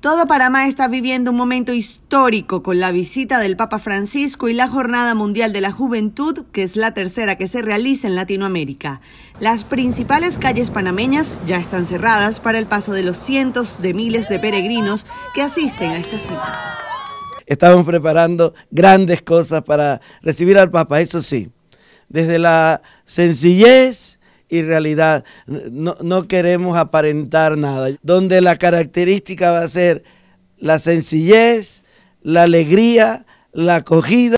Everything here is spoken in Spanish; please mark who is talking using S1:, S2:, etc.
S1: Todo Panamá está viviendo un momento histórico con la visita del Papa Francisco y la Jornada Mundial de la Juventud, que es la tercera que se realiza en Latinoamérica. Las principales calles panameñas ya están cerradas para el paso de los cientos de miles de peregrinos que asisten a esta cita.
S2: Estamos preparando grandes cosas para recibir al Papa, eso sí, desde la sencillez y realidad. No, no queremos aparentar nada. Donde la característica va a ser la sencillez, la alegría, la acogida.